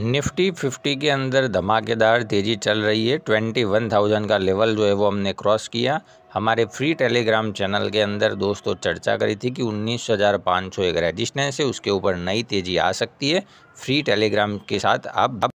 Nifty 50 के अंदर धमाकेदार तेज़ी चल रही है 21,000 का लेवल जो है वो हमने क्रॉस किया हमारे फ्री टेलीग्राम चैनल के अंदर दोस्तों चर्चा करी थी कि 19,500 एक रजिस्टेंस है उसके ऊपर नई तेज़ी आ सकती है फ्री टेलीग्राम के साथ आप